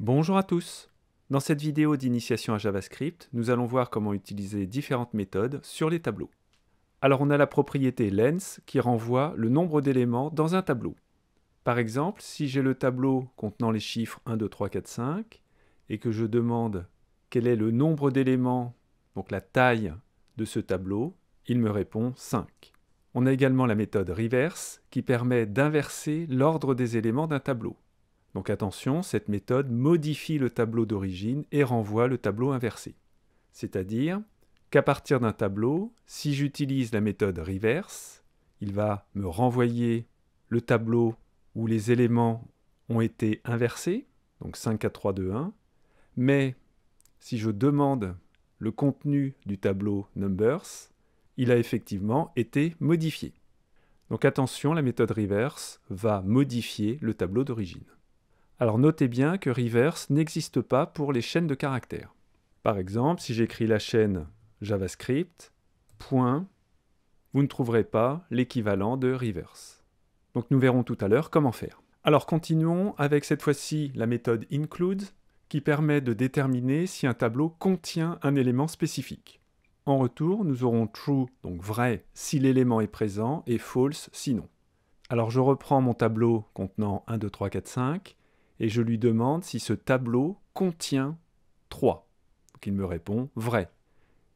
Bonjour à tous Dans cette vidéo d'initiation à JavaScript, nous allons voir comment utiliser différentes méthodes sur les tableaux. Alors on a la propriété lens qui renvoie le nombre d'éléments dans un tableau. Par exemple, si j'ai le tableau contenant les chiffres 1, 2, 3, 4, 5, et que je demande quel est le nombre d'éléments, donc la taille de ce tableau, il me répond 5. On a également la méthode reverse qui permet d'inverser l'ordre des éléments d'un tableau. Donc attention, cette méthode modifie le tableau d'origine et renvoie le tableau inversé. C'est-à-dire qu'à partir d'un tableau, si j'utilise la méthode reverse, il va me renvoyer le tableau où les éléments ont été inversés, donc 5, 4, 3, 2, 1. Mais si je demande le contenu du tableau numbers, il a effectivement été modifié. Donc attention, la méthode reverse va modifier le tableau d'origine. Alors notez bien que reverse n'existe pas pour les chaînes de caractères. Par exemple, si j'écris la chaîne javascript, point, vous ne trouverez pas l'équivalent de reverse. Donc nous verrons tout à l'heure comment faire. Alors continuons avec cette fois-ci la méthode include qui permet de déterminer si un tableau contient un élément spécifique. En retour, nous aurons true, donc vrai, si l'élément est présent, et false, sinon. Alors je reprends mon tableau contenant 1, 2, 3, 4, 5 et je lui demande si ce tableau contient 3. Donc il me répond vrai,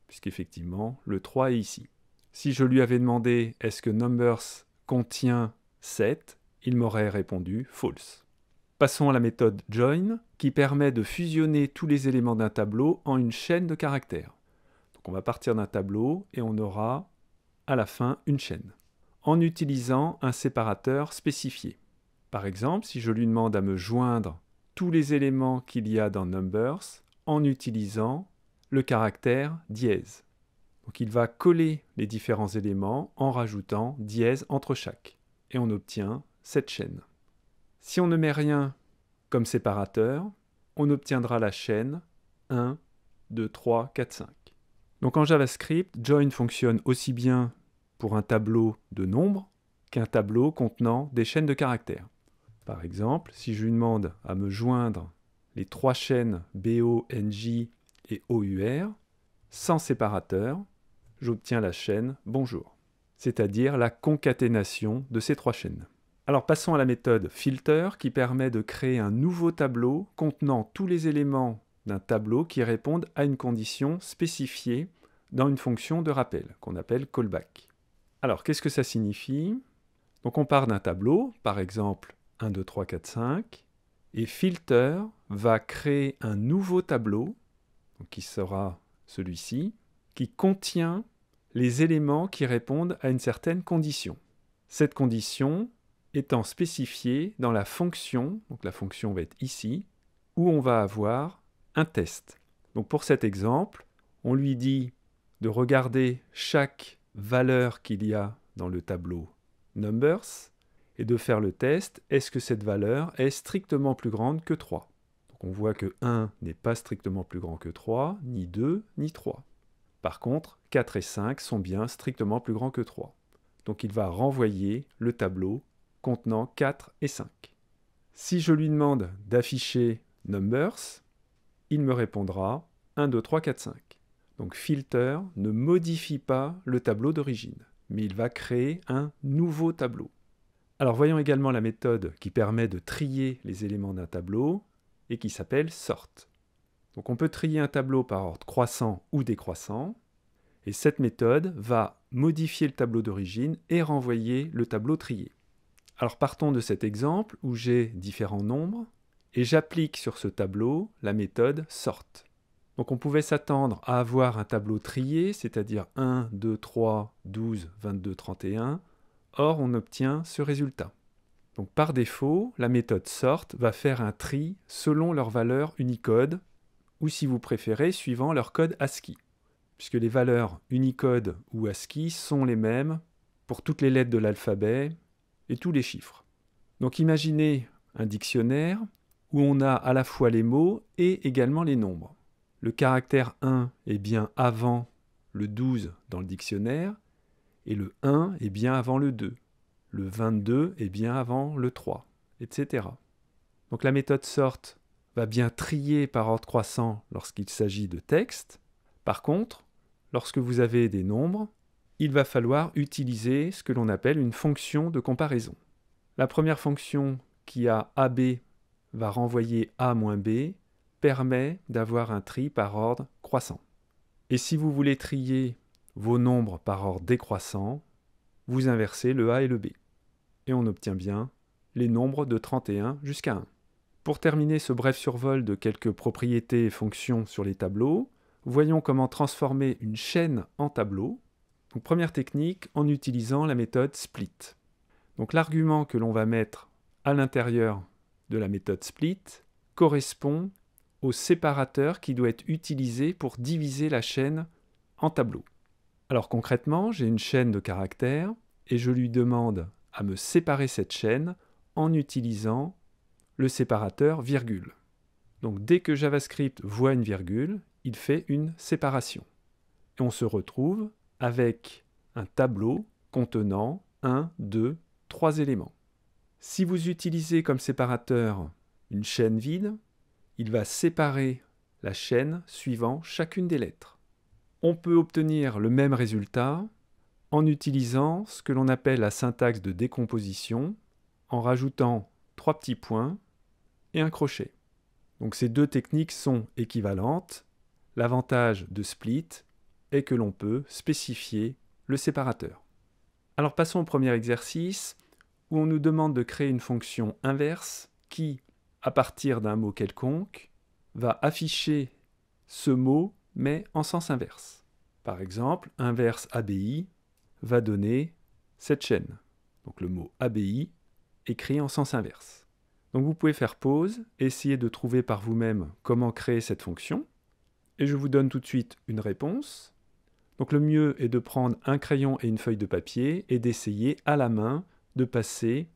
puisqu'effectivement le 3 est ici. Si je lui avais demandé est-ce que numbers contient 7, il m'aurait répondu false. Passons à la méthode join qui permet de fusionner tous les éléments d'un tableau en une chaîne de caractères. Donc on va partir d'un tableau et on aura à la fin une chaîne en utilisant un séparateur spécifié. Par exemple, si je lui demande à me joindre tous les éléments qu'il y a dans Numbers en utilisant le caractère dièse. Donc il va coller les différents éléments en rajoutant dièse entre chaque. Et on obtient cette chaîne. Si on ne met rien comme séparateur, on obtiendra la chaîne 1, 2, 3, 4, 5. Donc en JavaScript, join fonctionne aussi bien pour un tableau de nombres qu'un tableau contenant des chaînes de caractères. Par exemple, si je lui demande à me joindre les trois chaînes BO, NJ et OUR, sans séparateur, j'obtiens la chaîne Bonjour, c'est-à-dire la concaténation de ces trois chaînes. Alors passons à la méthode filter qui permet de créer un nouveau tableau contenant tous les éléments d'un tableau qui répondent à une condition spécifiée dans une fonction de rappel qu'on appelle callback. Alors qu'est-ce que ça signifie Donc on part d'un tableau, par exemple 1, 2, 3, 4, 5. Et filter va créer un nouveau tableau, qui sera celui-ci, qui contient les éléments qui répondent à une certaine condition. Cette condition étant spécifiée dans la fonction, donc la fonction va être ici, où on va avoir un test. Donc pour cet exemple, on lui dit de regarder chaque valeur qu'il y a dans le tableau Numbers et de faire le test, est-ce que cette valeur est strictement plus grande que 3 Donc on voit que 1 n'est pas strictement plus grand que 3, ni 2, ni 3. Par contre, 4 et 5 sont bien strictement plus grands que 3. Donc il va renvoyer le tableau contenant 4 et 5. Si je lui demande d'afficher numbers, il me répondra 1, 2, 3, 4, 5. Donc filter ne modifie pas le tableau d'origine, mais il va créer un nouveau tableau. Alors voyons également la méthode qui permet de trier les éléments d'un tableau et qui s'appelle sort. Donc on peut trier un tableau par ordre croissant ou décroissant, et cette méthode va modifier le tableau d'origine et renvoyer le tableau trié. Alors partons de cet exemple où j'ai différents nombres, et j'applique sur ce tableau la méthode sort. Donc on pouvait s'attendre à avoir un tableau trié, c'est-à-dire 1, 2, 3, 12, 22, 31, Or, on obtient ce résultat. Donc par défaut, la méthode sort va faire un tri selon leur valeur Unicode, ou si vous préférez, suivant leur code ASCII, puisque les valeurs Unicode ou ASCII sont les mêmes pour toutes les lettres de l'alphabet et tous les chiffres. Donc imaginez un dictionnaire où on a à la fois les mots et également les nombres. Le caractère 1 est bien avant le 12 dans le dictionnaire, et le 1 est bien avant le 2. Le 22 est bien avant le 3, etc. Donc la méthode sort va bien trier par ordre croissant lorsqu'il s'agit de texte. Par contre, lorsque vous avez des nombres, il va falloir utiliser ce que l'on appelle une fonction de comparaison. La première fonction qui a AB va renvoyer A B permet d'avoir un tri par ordre croissant. Et si vous voulez trier vos nombres par ordre décroissant, vous inversez le A et le B. Et on obtient bien les nombres de 31 jusqu'à 1. Pour terminer ce bref survol de quelques propriétés et fonctions sur les tableaux, voyons comment transformer une chaîne en tableau. première technique en utilisant la méthode split. Donc l'argument que l'on va mettre à l'intérieur de la méthode split correspond au séparateur qui doit être utilisé pour diviser la chaîne en tableau. Alors concrètement, j'ai une chaîne de caractères et je lui demande à me séparer cette chaîne en utilisant le séparateur virgule. Donc dès que JavaScript voit une virgule, il fait une séparation. Et on se retrouve avec un tableau contenant 1, 2, 3 éléments. Si vous utilisez comme séparateur une chaîne vide, il va séparer la chaîne suivant chacune des lettres on peut obtenir le même résultat en utilisant ce que l'on appelle la syntaxe de décomposition, en rajoutant trois petits points et un crochet. Donc ces deux techniques sont équivalentes. L'avantage de split est que l'on peut spécifier le séparateur. Alors passons au premier exercice où on nous demande de créer une fonction inverse qui, à partir d'un mot quelconque, va afficher ce mot mais en sens inverse. Par exemple, inverse ABI va donner cette chaîne. Donc le mot ABI écrit en sens inverse. Donc vous pouvez faire pause, essayer de trouver par vous-même comment créer cette fonction, et je vous donne tout de suite une réponse. Donc le mieux est de prendre un crayon et une feuille de papier et d'essayer à la main de passer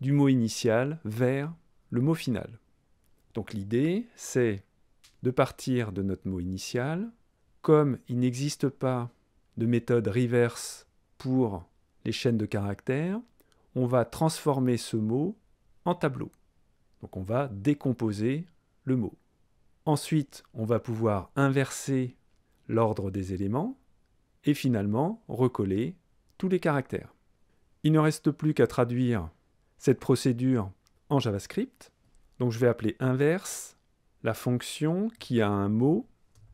du mot initial vers le mot final. Donc l'idée, c'est de partir de notre mot initial. Comme il n'existe pas de méthode reverse pour les chaînes de caractères, on va transformer ce mot en tableau. Donc on va décomposer le mot. Ensuite, on va pouvoir inverser l'ordre des éléments et finalement recoller tous les caractères. Il ne reste plus qu'à traduire cette procédure en JavaScript. Donc je vais appeler inverse la fonction qui a un mot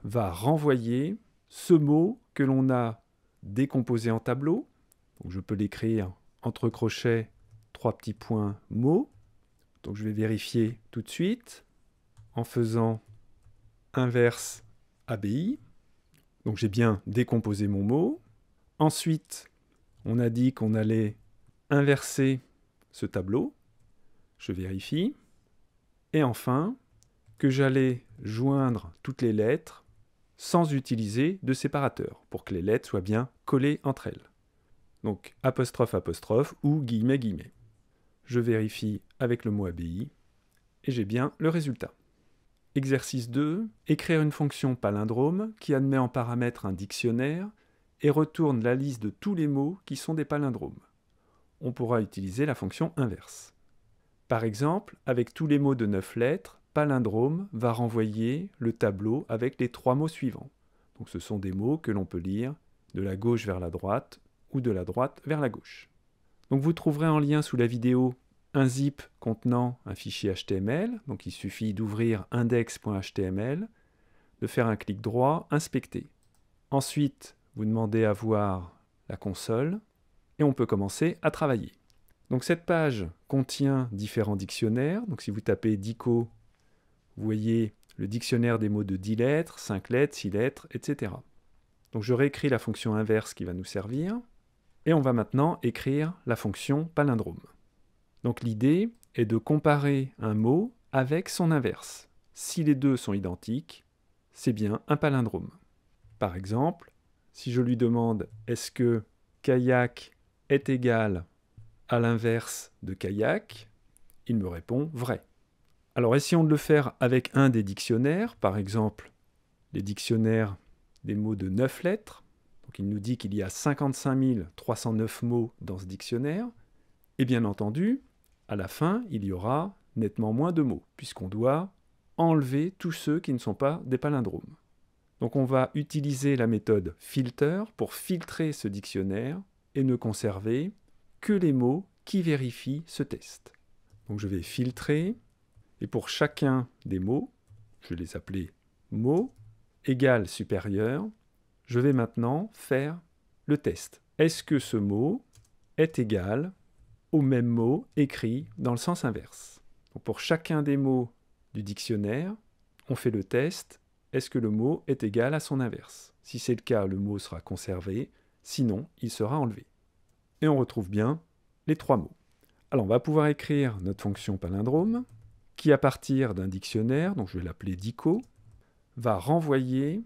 va renvoyer ce mot que l'on a décomposé en tableau. je peux l'écrire entre crochets, trois petits points, mot. Donc je vais vérifier tout de suite en faisant inverse ABI. Donc j'ai bien décomposé mon mot. Ensuite, on a dit qu'on allait inverser ce tableau. Je vérifie. Et enfin, que j'allais joindre toutes les lettres sans utiliser de séparateur, pour que les lettres soient bien collées entre elles. Donc apostrophe apostrophe ou guillemets, guillemets. Je vérifie avec le mot ABI et j'ai bien le résultat. Exercice 2. Écrire une fonction palindrome qui admet en paramètre un dictionnaire et retourne la liste de tous les mots qui sont des palindromes. On pourra utiliser la fonction inverse. Par exemple, avec tous les mots de 9 lettres, palindrome va renvoyer le tableau avec les trois mots suivants. Donc ce sont des mots que l'on peut lire de la gauche vers la droite ou de la droite vers la gauche. Donc vous trouverez en lien sous la vidéo un zip contenant un fichier HTML, donc il suffit d'ouvrir index.html, de faire un clic droit, inspecter. Ensuite, vous demandez à voir la console et on peut commencer à travailler. Donc cette page contient différents dictionnaires, donc si vous tapez dico vous voyez le dictionnaire des mots de 10 lettres, 5 lettres, 6 lettres, etc. Donc je réécris la fonction inverse qui va nous servir, et on va maintenant écrire la fonction palindrome. Donc l'idée est de comparer un mot avec son inverse. Si les deux sont identiques, c'est bien un palindrome. Par exemple, si je lui demande est-ce que kayak est égal à l'inverse de kayak, il me répond vrai. Alors essayons de le faire avec un des dictionnaires, par exemple les dictionnaires des mots de 9 lettres. Donc il nous dit qu'il y a 55 309 mots dans ce dictionnaire. Et bien entendu, à la fin, il y aura nettement moins de mots, puisqu'on doit enlever tous ceux qui ne sont pas des palindromes. Donc on va utiliser la méthode filter pour filtrer ce dictionnaire et ne conserver que les mots qui vérifient ce test. Donc je vais filtrer et pour chacun des mots, je vais les appeler mots égal supérieur, je vais maintenant faire le test. Est-ce que ce mot est égal au même mot écrit dans le sens inverse Pour chacun des mots du dictionnaire, on fait le test. Est-ce que le mot est égal à son inverse Si c'est le cas, le mot sera conservé, sinon il sera enlevé. Et on retrouve bien les trois mots. Alors on va pouvoir écrire notre fonction palindrome qui, à partir d'un dictionnaire, donc je vais l'appeler DICO, va renvoyer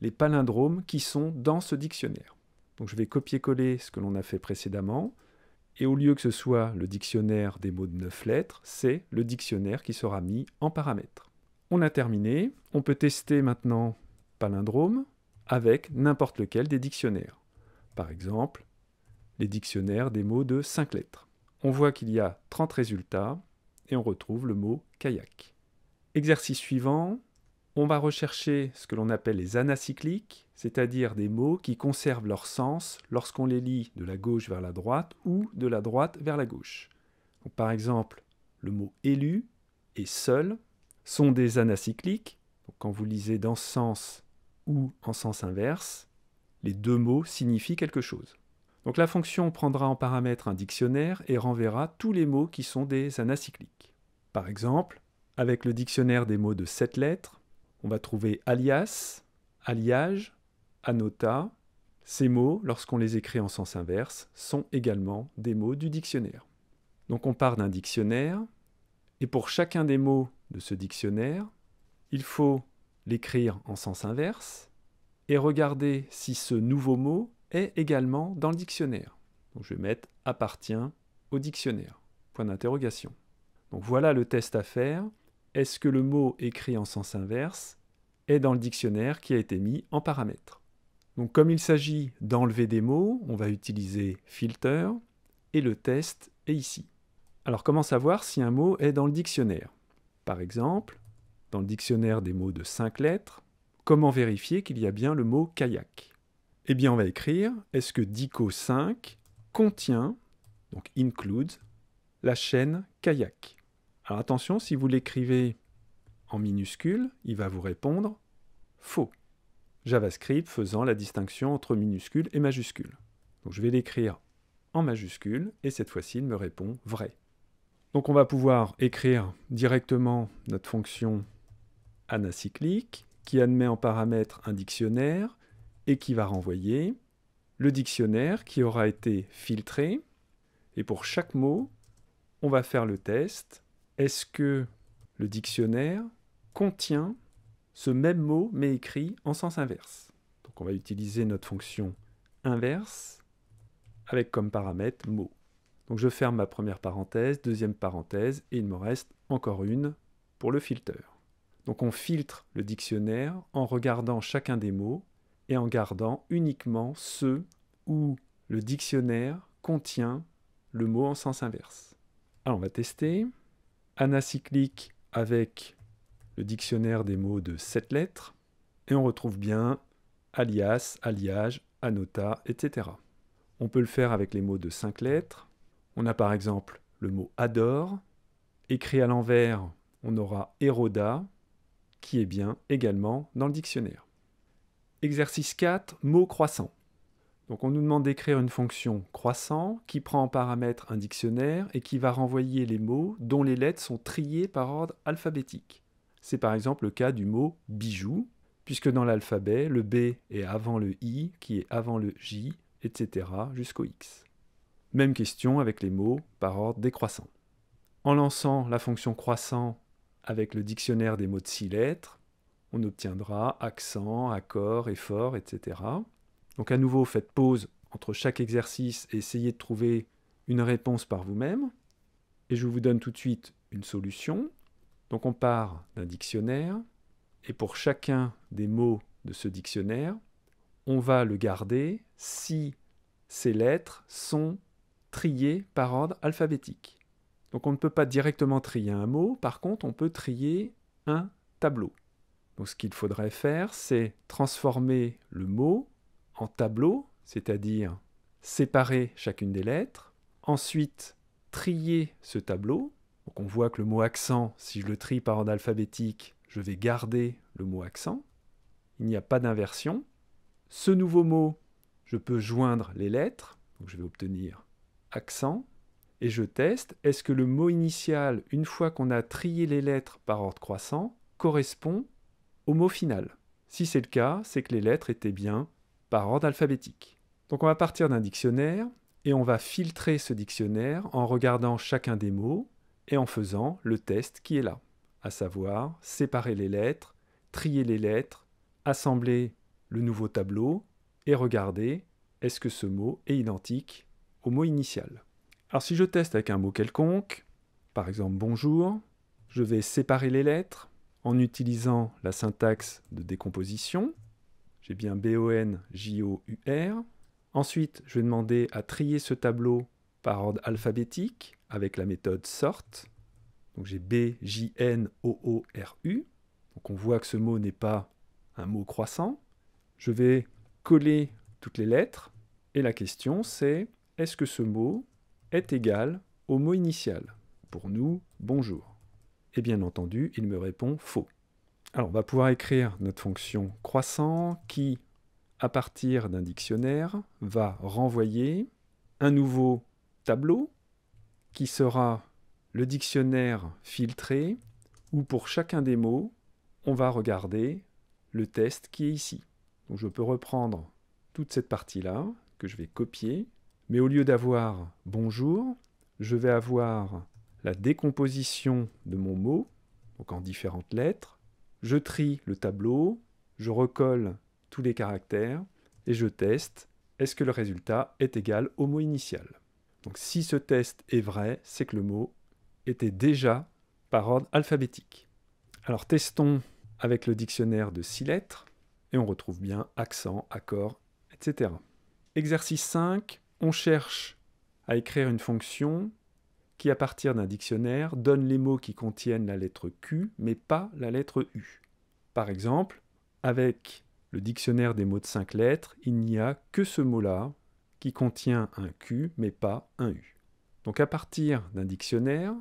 les palindromes qui sont dans ce dictionnaire. Donc je vais copier-coller ce que l'on a fait précédemment, et au lieu que ce soit le dictionnaire des mots de 9 lettres, c'est le dictionnaire qui sera mis en paramètre. On a terminé, on peut tester maintenant palindrome avec n'importe lequel des dictionnaires. Par exemple, les dictionnaires des mots de 5 lettres. On voit qu'il y a 30 résultats, et on retrouve le mot kayak. Exercice suivant, on va rechercher ce que l'on appelle les anacycliques, c'est-à-dire des mots qui conservent leur sens lorsqu'on les lit de la gauche vers la droite ou de la droite vers la gauche. par exemple, le mot élu et seul sont des anacycliques. Donc, quand vous lisez dans ce sens ou en sens inverse, les deux mots signifient quelque chose. Donc la fonction prendra en paramètre un dictionnaire et renverra tous les mots qui sont des anacycliques. Par exemple, avec le dictionnaire des mots de 7 lettres, on va trouver alias, alliage, anota. Ces mots, lorsqu'on les écrit en sens inverse, sont également des mots du dictionnaire. Donc on part d'un dictionnaire, et pour chacun des mots de ce dictionnaire, il faut l'écrire en sens inverse et regarder si ce nouveau mot est également dans le dictionnaire. Donc je vais mettre appartient au dictionnaire. Point d'interrogation. Donc voilà le test à faire. Est-ce que le mot écrit en sens inverse est dans le dictionnaire qui a été mis en paramètre Donc comme il s'agit d'enlever des mots, on va utiliser filter et le test est ici. Alors comment savoir si un mot est dans le dictionnaire Par exemple, dans le dictionnaire des mots de 5 lettres, comment vérifier qu'il y a bien le mot kayak eh bien, on va écrire est-ce que dico 5 contient, donc include, la chaîne kayak Alors attention, si vous l'écrivez en minuscule, il va vous répondre faux. JavaScript faisant la distinction entre minuscule et majuscule. Donc je vais l'écrire en majuscule et cette fois-ci il me répond vrai. Donc on va pouvoir écrire directement notre fonction anacyclique qui admet en paramètre un dictionnaire et qui va renvoyer le dictionnaire qui aura été filtré. Et pour chaque mot, on va faire le test. Est-ce que le dictionnaire contient ce même mot mais écrit en sens inverse Donc on va utiliser notre fonction inverse avec comme paramètre mot. Donc je ferme ma première parenthèse, deuxième parenthèse, et il me reste encore une pour le filtre. Donc on filtre le dictionnaire en regardant chacun des mots et en gardant uniquement ceux où le dictionnaire contient le mot en sens inverse. Alors on va tester. Anacyclique avec le dictionnaire des mots de 7 lettres. Et on retrouve bien alias, alliage, anota, etc. On peut le faire avec les mots de 5 lettres. On a par exemple le mot adore. Écrit à l'envers, on aura Héroda, qui est bien également dans le dictionnaire. Exercice 4, mots croissants. Donc on nous demande d'écrire une fonction croissant qui prend en paramètre un dictionnaire et qui va renvoyer les mots dont les lettres sont triées par ordre alphabétique. C'est par exemple le cas du mot bijou, puisque dans l'alphabet, le B est avant le I, qui est avant le J, etc., jusqu'au X. Même question avec les mots par ordre décroissant. En lançant la fonction croissant avec le dictionnaire des mots de 6 lettres, on obtiendra accent, accord, effort, etc. Donc à nouveau, faites pause entre chaque exercice et essayez de trouver une réponse par vous-même. Et je vous donne tout de suite une solution. Donc on part d'un dictionnaire, et pour chacun des mots de ce dictionnaire, on va le garder si ces lettres sont triées par ordre alphabétique. Donc on ne peut pas directement trier un mot, par contre on peut trier un tableau ce qu'il faudrait faire, c'est transformer le mot en tableau, c'est-à-dire séparer chacune des lettres, ensuite trier ce tableau. Donc on voit que le mot accent, si je le trie par ordre alphabétique, je vais garder le mot accent. Il n'y a pas d'inversion. Ce nouveau mot, je peux joindre les lettres, donc je vais obtenir accent, et je teste, est-ce que le mot initial, une fois qu'on a trié les lettres par ordre croissant, correspond au mot final. Si c'est le cas, c'est que les lettres étaient bien par ordre alphabétique. Donc on va partir d'un dictionnaire et on va filtrer ce dictionnaire en regardant chacun des mots et en faisant le test qui est là, à savoir séparer les lettres, trier les lettres, assembler le nouveau tableau et regarder est-ce que ce mot est identique au mot initial. Alors si je teste avec un mot quelconque, par exemple bonjour, je vais séparer les lettres, en utilisant la syntaxe de décomposition. J'ai bien b-o-n-j-o-u-r, Ensuite, je vais demander à trier ce tableau par ordre alphabétique avec la méthode sort. Donc j'ai B, J, N, O, O, R, U. Donc on voit que ce mot n'est pas un mot croissant. Je vais coller toutes les lettres. Et la question c'est, est-ce que ce mot est égal au mot initial Pour nous, bonjour. Et bien entendu, il me répond faux. Alors on va pouvoir écrire notre fonction croissant qui, à partir d'un dictionnaire, va renvoyer un nouveau tableau qui sera le dictionnaire filtré où pour chacun des mots, on va regarder le test qui est ici. Donc je peux reprendre toute cette partie-là que je vais copier, mais au lieu d'avoir bonjour, je vais avoir la décomposition de mon mot, donc en différentes lettres, je trie le tableau, je recolle tous les caractères et je teste est-ce que le résultat est égal au mot initial. Donc si ce test est vrai, c'est que le mot était déjà par ordre alphabétique. Alors testons avec le dictionnaire de 6 lettres et on retrouve bien accent, accord, etc. Exercice 5, on cherche à écrire une fonction qui, à partir d'un dictionnaire, donne les mots qui contiennent la lettre Q, mais pas la lettre U. Par exemple, avec le dictionnaire des mots de cinq lettres, il n'y a que ce mot-là qui contient un Q, mais pas un U. Donc à partir d'un dictionnaire,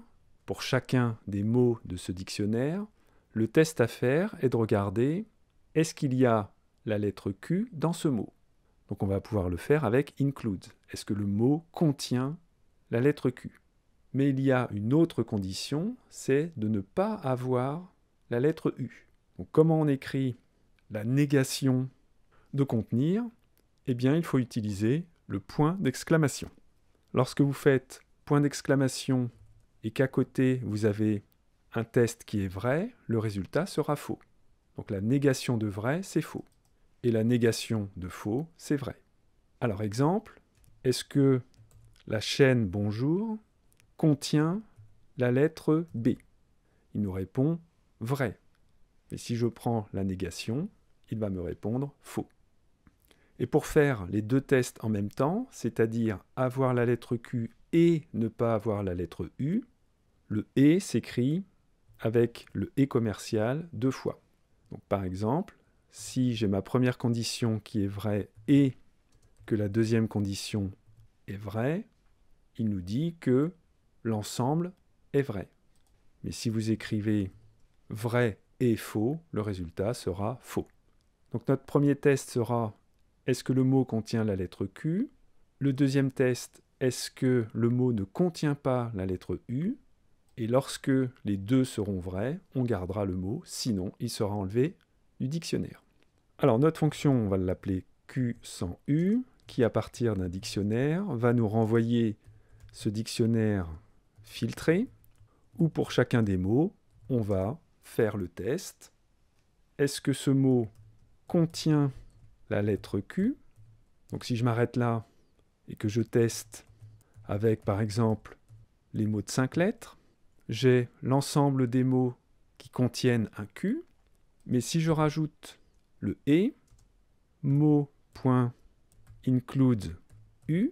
pour chacun des mots de ce dictionnaire, le test à faire est de regarder est-ce qu'il y a la lettre Q dans ce mot. Donc on va pouvoir le faire avec include. Est-ce que le mot contient la lettre Q mais il y a une autre condition, c'est de ne pas avoir la lettre U. Donc comment on écrit la négation de contenir Eh bien, il faut utiliser le point d'exclamation. Lorsque vous faites point d'exclamation et qu'à côté vous avez un test qui est vrai, le résultat sera faux. Donc la négation de vrai, c'est faux. Et la négation de faux, c'est vrai. Alors exemple, est-ce que la chaîne Bonjour contient la lettre B Il nous répond vrai. Et si je prends la négation, il va me répondre faux. Et pour faire les deux tests en même temps, c'est-à-dire avoir la lettre Q et ne pas avoir la lettre U, le E s'écrit avec le E commercial deux fois. Donc par exemple, si j'ai ma première condition qui est vraie et que la deuxième condition est vraie, il nous dit que l'ensemble est vrai. Mais si vous écrivez vrai et faux, le résultat sera faux. Donc notre premier test sera est-ce que le mot contient la lettre Q Le deuxième test, est-ce que le mot ne contient pas la lettre U Et lorsque les deux seront vrais, on gardera le mot, sinon il sera enlevé du dictionnaire. Alors notre fonction, on va l'appeler Q sans U, qui à partir d'un dictionnaire va nous renvoyer ce dictionnaire filtrer, ou pour chacun des mots, on va faire le test. Est-ce que ce mot contient la lettre Q Donc si je m'arrête là et que je teste avec par exemple les mots de 5 lettres, j'ai l'ensemble des mots qui contiennent un Q, mais si je rajoute le E, mot.include U,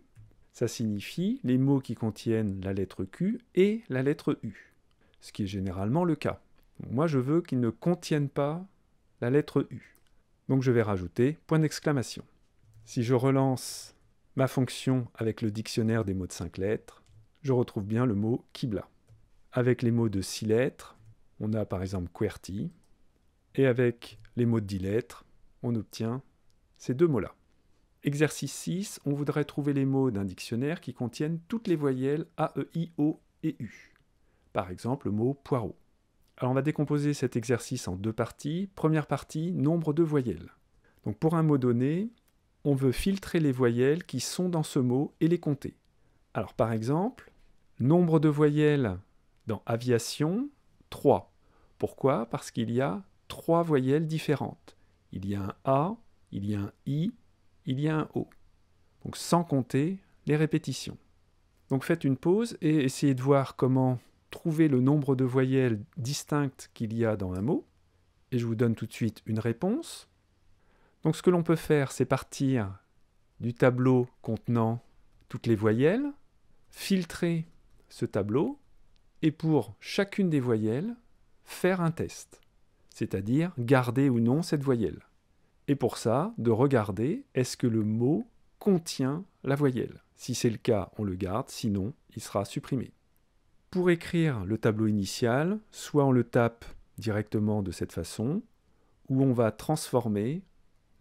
ça signifie les mots qui contiennent la lettre Q et la lettre U, ce qui est généralement le cas. Moi, je veux qu'ils ne contiennent pas la lettre U. Donc je vais rajouter point d'exclamation. Si je relance ma fonction avec le dictionnaire des mots de 5 lettres, je retrouve bien le mot Kibla. Avec les mots de 6 lettres, on a par exemple QWERTY, et avec les mots de 10 lettres, on obtient ces deux mots-là. Exercice 6, on voudrait trouver les mots d'un dictionnaire qui contiennent toutes les voyelles A, E, I, O et U. Par exemple, le mot poireau. Alors on va décomposer cet exercice en deux parties. Première partie, nombre de voyelles. Donc pour un mot donné, on veut filtrer les voyelles qui sont dans ce mot et les compter. Alors par exemple, nombre de voyelles dans aviation, 3. Pourquoi Parce qu'il y a trois voyelles différentes. Il y a un A, il y a un I il y a un O, Donc sans compter les répétitions. Donc faites une pause et essayez de voir comment trouver le nombre de voyelles distinctes qu'il y a dans un mot. Et je vous donne tout de suite une réponse. Donc ce que l'on peut faire, c'est partir du tableau contenant toutes les voyelles, filtrer ce tableau, et pour chacune des voyelles, faire un test, c'est-à-dire garder ou non cette voyelle et pour ça, de regarder est-ce que le mot contient la voyelle. Si c'est le cas, on le garde, sinon, il sera supprimé. Pour écrire le tableau initial, soit on le tape directement de cette façon, ou on va transformer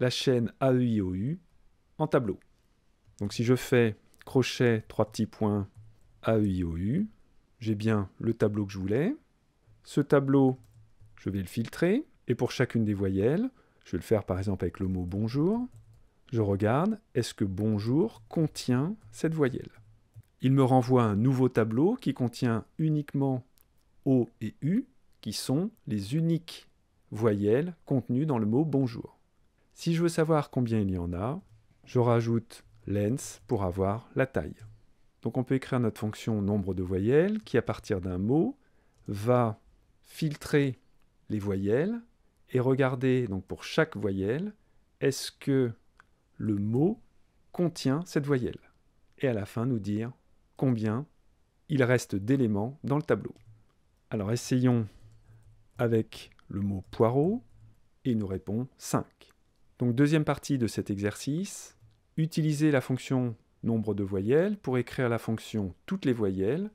la chaîne AEIOU en tableau. Donc si je fais crochet, trois petits points, AEIOU, j'ai bien le tableau que je voulais. Ce tableau, je vais le filtrer, et pour chacune des voyelles, je vais le faire par exemple avec le mot bonjour. Je regarde, est-ce que bonjour contient cette voyelle Il me renvoie un nouveau tableau qui contient uniquement O et U, qui sont les uniques voyelles contenues dans le mot bonjour. Si je veux savoir combien il y en a, je rajoute lens pour avoir la taille. Donc on peut écrire notre fonction nombre de voyelles qui, à partir d'un mot, va filtrer les voyelles et regarder donc pour chaque voyelle, est-ce que le mot contient cette voyelle Et à la fin, nous dire combien il reste d'éléments dans le tableau. Alors essayons avec le mot poireau et il nous répond 5. Donc deuxième partie de cet exercice, utiliser la fonction nombre de voyelles pour écrire la fonction toutes les voyelles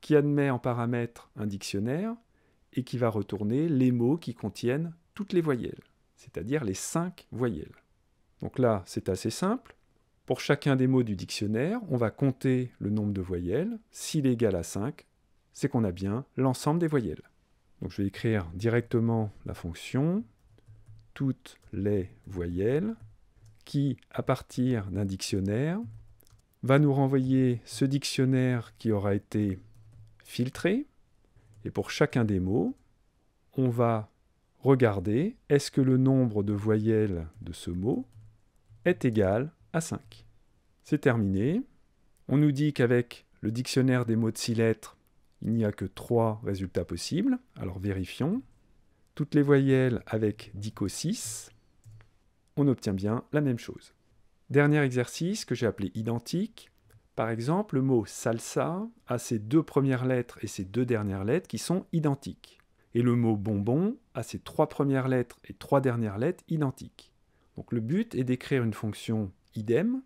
qui admet en paramètre un dictionnaire et qui va retourner les mots qui contiennent toutes les voyelles, c'est-à-dire les cinq voyelles. Donc là, c'est assez simple. Pour chacun des mots du dictionnaire, on va compter le nombre de voyelles. S'il est égal à 5, c'est qu'on a bien l'ensemble des voyelles. Donc je vais écrire directement la fonction toutes les voyelles qui, à partir d'un dictionnaire, va nous renvoyer ce dictionnaire qui aura été filtré. Et pour chacun des mots, on va regardez, est-ce que le nombre de voyelles de ce mot est égal à 5 C'est terminé. On nous dit qu'avec le dictionnaire des mots de 6 lettres, il n'y a que 3 résultats possibles. Alors vérifions. Toutes les voyelles avec dico 6, on obtient bien la même chose. Dernier exercice que j'ai appelé identique. Par exemple, le mot salsa a ses deux premières lettres et ses deux dernières lettres qui sont identiques et le mot bonbon a ses trois premières lettres et trois dernières lettres identiques. Donc le but est d'écrire une fonction idem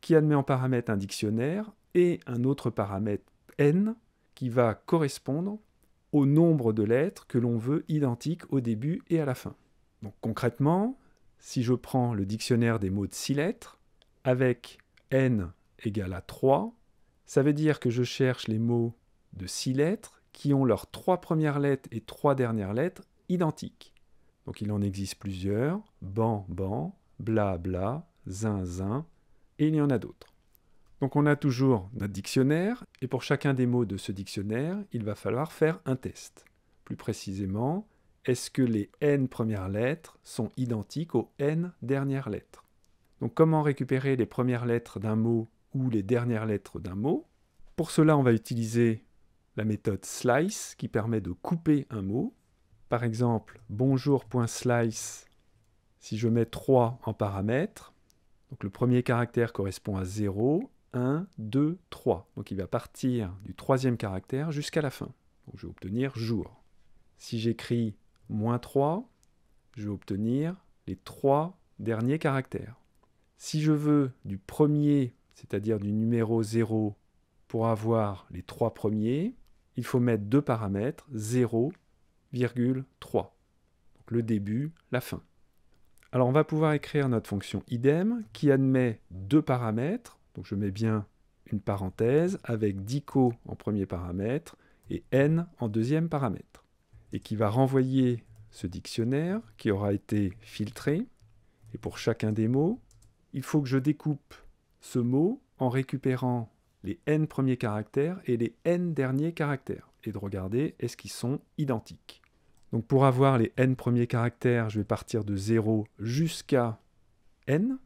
qui admet en paramètre un dictionnaire et un autre paramètre n qui va correspondre au nombre de lettres que l'on veut identiques au début et à la fin. Donc concrètement, si je prends le dictionnaire des mots de six lettres avec n égale à 3, ça veut dire que je cherche les mots de six lettres qui ont leurs trois premières lettres et trois dernières lettres identiques. Donc il en existe plusieurs, ban, ban, bla, bla, zin, zin, et il y en a d'autres. Donc on a toujours notre dictionnaire, et pour chacun des mots de ce dictionnaire, il va falloir faire un test. Plus précisément, est-ce que les n premières lettres sont identiques aux n dernières lettres Donc comment récupérer les premières lettres d'un mot ou les dernières lettres d'un mot Pour cela, on va utiliser la méthode slice qui permet de couper un mot. Par exemple, bonjour.slice, si je mets 3 en paramètre donc le premier caractère correspond à 0, 1, 2, 3. Donc il va partir du troisième caractère jusqu'à la fin. Donc je vais obtenir jour. Si j'écris moins 3, je vais obtenir les trois derniers caractères. Si je veux du premier, c'est-à-dire du numéro 0, pour avoir les trois premiers, il faut mettre deux paramètres 0,3. Donc le début, la fin. Alors on va pouvoir écrire notre fonction idem qui admet deux paramètres. Donc je mets bien une parenthèse avec dico en premier paramètre et n en deuxième paramètre. Et qui va renvoyer ce dictionnaire qui aura été filtré. Et pour chacun des mots, il faut que je découpe ce mot en récupérant les n premiers caractères et les n derniers caractères, et de regarder est-ce qu'ils sont identiques. Donc pour avoir les n premiers caractères, je vais partir de 0 jusqu'à n,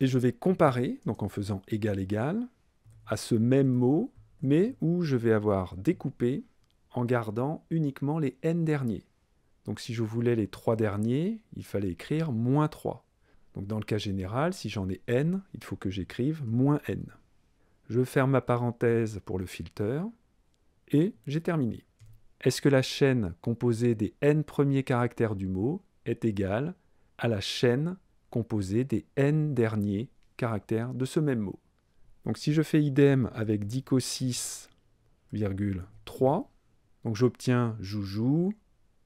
et je vais comparer, donc en faisant égal égal, à ce même mot, mais où je vais avoir découpé en gardant uniquement les n derniers. Donc si je voulais les trois derniers, il fallait écrire moins 3. Donc dans le cas général, si j'en ai n, il faut que j'écrive moins n. Je ferme ma parenthèse pour le filter et j'ai terminé. Est-ce que la chaîne composée des n premiers caractères du mot est égale à la chaîne composée des n derniers caractères de ce même mot Donc si je fais idem avec dico 63 donc j'obtiens joujou,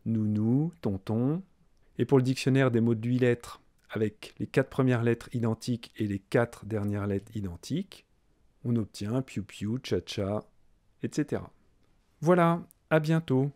nounou, tonton. Et pour le dictionnaire des mots de 8 lettres, avec les quatre premières lettres identiques et les quatre dernières lettres identiques, on obtient piou piou, cha cha, etc. Voilà, à bientôt.